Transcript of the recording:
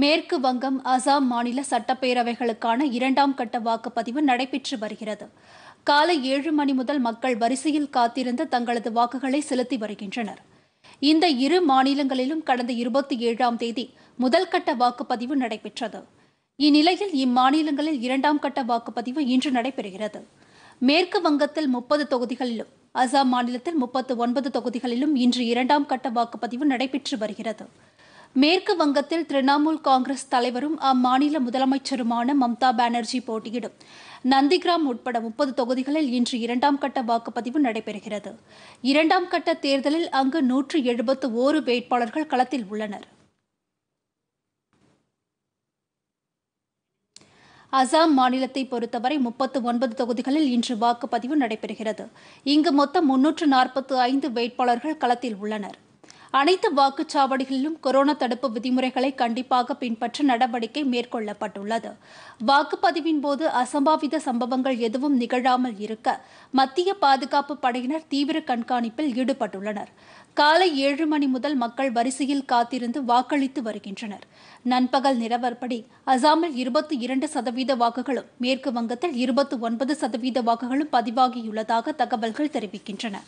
மேற்கு வங்கம் அசாம் மாநில சட்டப்பேரவைகளுக்கான இரண்டாம் கட்ட வாக்குப்பதிவு நடைபெற்று வருகிறது காலை ஏழு மணி முதல் மக்கள் வரிசையில் காத்திருந்து தங்களது வாக்குகளை செலுத்தி வருகின்றனர் இந்த இரு மாநிலங்களிலும் கடந்த இருபத்தி ஏழாம் தேதி முதல் கட்ட வாக்குப்பதிவு நடைபெற்றது இந்நிலையில் இம்மாநிலங்களில் இரண்டாம் கட்ட வாக்குப்பதிவு இன்று நடைபெறுகிறது மேற்கு வங்கத்தில் முப்பது தொகுதிகளிலும் அசாம் மாநிலத்தில் முப்பத்து ஒன்பது தொகுதிகளிலும் இன்று இரண்டாம் கட்ட வாக்குப்பதிவு நடைபெற்று வருகிறது மேற்கு வங்கத்தில் திரிணாமுல் காங்கிரஸ் தலைவரும் அம்மாநில முதலமைச்சருமான மம்தா பானர்ஜி போட்டியிடும் நந்திகிராம் உட்பட முப்பது தொகுதிகளில் இன்று இரண்டாம் கட்ட வாக்குப்பதிவு நடைபெறுகிறது இரண்டாம் கட்ட தேர்தலில் அங்கு நூற்று எழுபத்து ஓரு வேட்பாளர்கள் களத்தில் உள்ளனர் அசாம் மாநிலத்தை பொறுத்தவரை முப்பத்து ஒன்பது தொகுதிகளில் இன்று வாக்குப்பதிவு நடைபெறுகிறது இங்கு மொத்தம் முன்னூற்று நாற்பத்து ஐந்து வேட்பாளர்கள் களத்தில் உள்ளனர் அனைத்து வாக்குச்சாவடிகளிலும் கொரோனா தடுப்பு விதிமுறைகளை கண்டிப்பாக பின்பற்ற நடவடிக்கை மேற்கொள்ளப்பட்டுள்ளது வாக்குப்பதிவின் போது அசம்பாவித சம்பவங்கள் எதுவும் நிகழாமல் இருக்க மத்திய பாதுகாப்பு படையினர் தீவிர கண்காணிப்பில் ஈடுபட்டுள்ளனர் காலை ஏழு மணி முதல் மக்கள் வரிசையில் காத்திருந்து வாக்களித்து வருகின்றனர் நண்பகல் நிலவரப்படி அசாமில் இருபத்தி இரண்டு சதவீத வாக்குகளும் மேற்கு வங்கத்தில் இருபத்தி ஒன்பது சதவீத வாக்குகளும் பதிவாகியுள்ளதாக தகவல்கள் தெரிவிக்கின்றன